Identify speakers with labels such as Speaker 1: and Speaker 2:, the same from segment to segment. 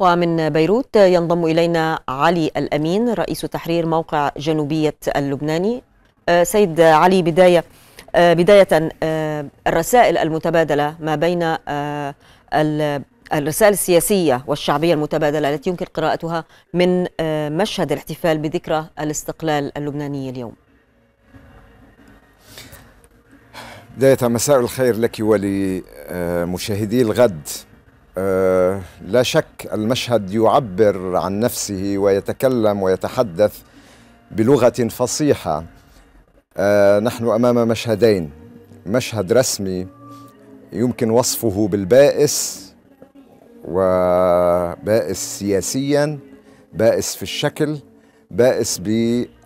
Speaker 1: ومن بيروت ينضم إلينا علي الأمين رئيس تحرير موقع جنوبية اللبناني آه، سيد علي بداية آه، بداية آه، الرسائل المتبادلة ما بين الرسائل السياسية والشعبية المتبادلة التي يمكن قراءتها من مشهد الاحتفال بذكرى الاستقلال اللبناني اليوم
Speaker 2: بداية مساء الخير لك ولمشاهدي الغد آه، لا شك المشهد يعبر عن نفسه ويتكلم ويتحدث بلغه فصيحه أه نحن امام مشهدين مشهد رسمي يمكن وصفه بالبائس وبائس سياسيا بائس في الشكل بائس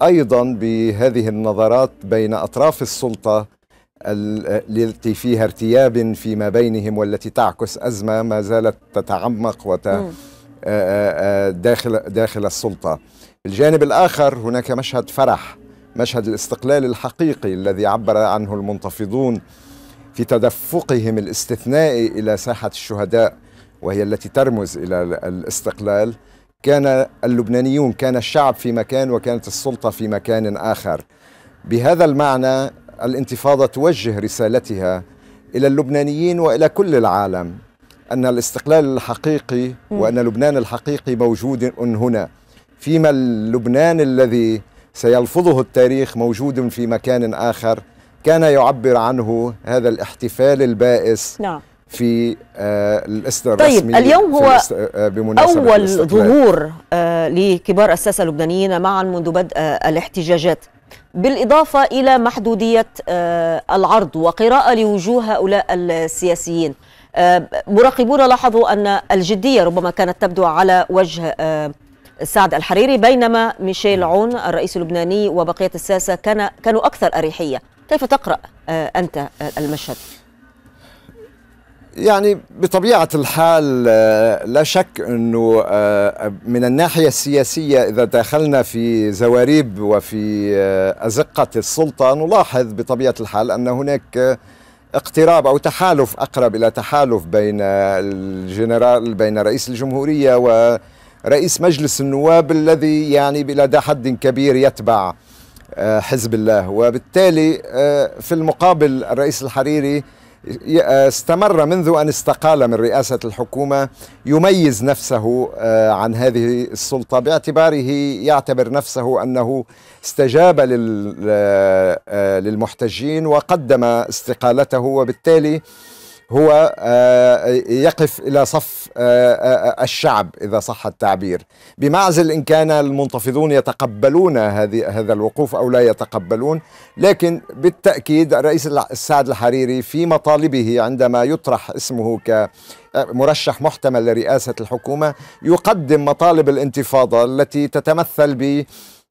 Speaker 2: ايضا بهذه النظرات بين اطراف السلطه التي فيها ارتياب فيما بينهم والتي تعكس أزمة ما زالت تتعمق وت آه، آه، آه، داخل داخل السلطة الجانب الآخر هناك مشهد فرح مشهد الاستقلال الحقيقي الذي عبر عنه المنتفضون في تدفقهم الاستثنائي إلى ساحة الشهداء وهي التي ترمز إلى الاستقلال كان اللبنانيون كان الشعب في مكان وكانت السلطة في مكان آخر بهذا المعنى الانتفاضة توجه رسالتها إلى اللبنانيين وإلى كل العالم أن الاستقلال الحقيقي وأن لبنان الحقيقي موجود هنا فيما اللبنان الذي سيلفظه التاريخ موجود في مكان آخر كان يعبر عنه هذا الاحتفال البائس نعم. في آه الاصدار طيب اليوم هو آه، اول ظهور
Speaker 1: آه لكبار الساسه اللبنانيين معا منذ بدء آه الاحتجاجات بالإضافة إلى محدودية آه، العرض وقراءة لوجوه هؤلاء السياسيين آه، مراقبون لاحظوا أن الجدية ربما كانت تبدو على وجه آه، سعد الحريري بينما ميشيل عون الرئيس اللبناني وبقية الساسة كان كانوا أكثر أريحية كيف تقرأ أنت المشهد؟
Speaker 2: يعني بطبيعة الحال آه، لا شك أنه آه، من الناحية السياسية إذا دخلنا في زواريب وفي آه، أزقة السلطة نلاحظ بطبيعة الحال أن هناك اقتراب أو تحالف أقرب إلى تحالف بين الجنرال بين رئيس الجمهورية ورئيس مجلس النواب الذي يعني إلى حد كبير يتبع حزب الله وبالتالي في المقابل الرئيس الحريري آه، استمر منذ أن استقال من رئاسة الحكومة يميز نفسه آه، عن هذه السلطة باعتباره يعتبر نفسه أنه استجاب آه، للمحتجين وقدم استقالته وبالتالي هو آه، يقف الى صف آه، آه، الشعب اذا صح التعبير بمعزل ان كان المنتفضون يتقبلون هذه هذا الوقوف او لا يتقبلون لكن بالتاكيد الرئيس السعد الحريري في مطالبه عندما يطرح اسمه ك مرشح محتمل لرئاسه الحكومه يقدم مطالب الانتفاضه التي تتمثل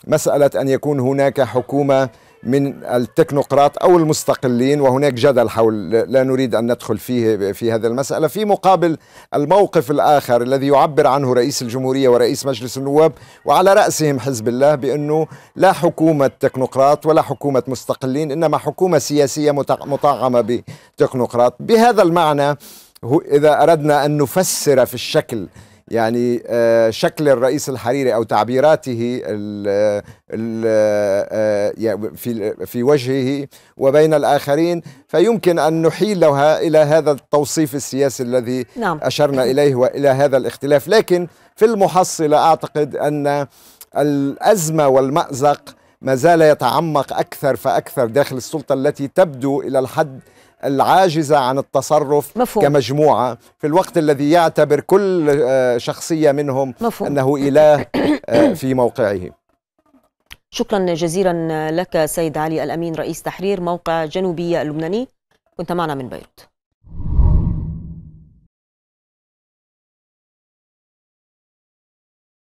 Speaker 2: بمساله ان يكون هناك حكومه من التكنوقراط او المستقلين وهناك جدل حول لا نريد ان ندخل فيه في هذا المساله في مقابل الموقف الاخر الذي يعبر عنه رئيس الجمهوريه ورئيس مجلس النواب وعلى راسهم حزب الله بانه لا حكومه تكنوقراط ولا حكومه مستقلين انما حكومه سياسيه مطعمه بتكنوقراط بهذا المعنى اذا اردنا ان نفسر في الشكل يعني آه، شكل الرئيس الحريري او تعبيراته آه، في في وجهه وبين الاخرين فيمكن ان نحيلها الى هذا التوصيف السياسي الذي نعم. اشرنا اليه والى هذا الاختلاف لكن في المحصله اعتقد ان الازمه والمازق ما زال يتعمق اكثر فاكثر داخل السلطه التي تبدو الى الحد العاجزة عن التصرف مفهوم. كمجموعة في الوقت الذي يعتبر كل آه، شخصية منهم مفهوم. أنه إله آه، في موقعه شكرا
Speaker 1: جزيلا لك سيد علي الأمين رئيس تحرير موقع جنوبية اللبناني كنت معنا من بيروت